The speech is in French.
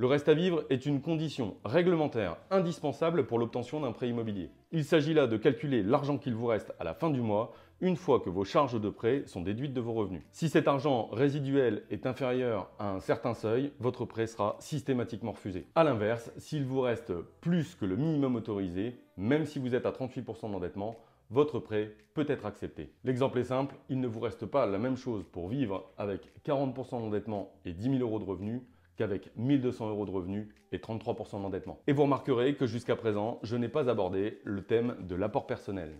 Le reste à vivre est une condition réglementaire indispensable pour l'obtention d'un prêt immobilier. Il s'agit là de calculer l'argent qu'il vous reste à la fin du mois, une fois que vos charges de prêt sont déduites de vos revenus. Si cet argent résiduel est inférieur à un certain seuil, votre prêt sera systématiquement refusé. A l'inverse, s'il vous reste plus que le minimum autorisé, même si vous êtes à 38% d'endettement, votre prêt peut être accepté. L'exemple est simple, il ne vous reste pas la même chose pour vivre avec 40% d'endettement et 10 000 euros de revenus qu'avec 1200 euros de revenus et 33% d'endettement. Et vous remarquerez que jusqu'à présent, je n'ai pas abordé le thème de l'apport personnel.